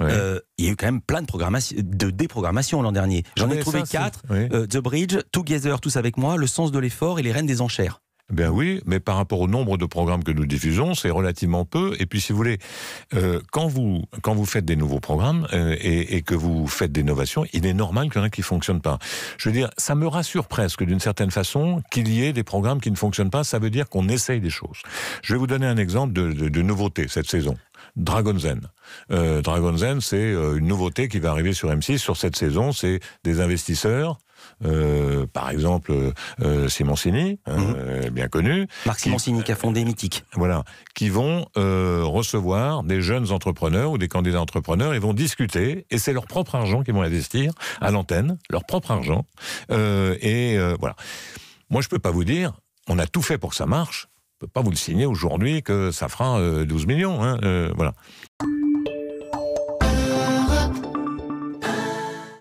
Euh, il y a eu quand même plein de, de déprogrammations l'an dernier. J'en ai trouvé quatre euh, The Bridge, Together, Tous avec moi, Le sens de l'effort et Les reines des enchères. Ben oui, mais par rapport au nombre de programmes que nous diffusons, c'est relativement peu. Et puis, si vous voulez, euh, quand, vous, quand vous faites des nouveaux programmes et, que vous faites des innovations, il est normal qu'il y en ait qui ne fonctionnent pas. Je veux dire, ça me rassure presque d'une certaine façon qu'il y ait des programmes qui ne fonctionnent pas. Ça veut dire qu'on essaye des choses. Je vais vous donner un exemple de, de, de nouveauté cette saison. Dragon Zen. Euh, Dragon Zen, c'est euh, une nouveauté qui va arriver sur M6 sur cette saison. C'est des investisseurs, euh, par exemple Simon Simoncini, hein, mhm. bien connu. Marc Simoncini qui, a fondé Mythique. Voilà, qui vont recevoir des jeunes entrepreneurs ou des candidats entrepreneurs et vont discuter, et c'est leur propre argent qu'ils vont investir à l'antenne, leur propre argent. et voilà. Moi, je ne peux pas vous dire, on a tout fait pour que ça marche, ne peux pas vous le signer aujourd'hui que ça fera 12 euh, millions. Hein, euh, voilà.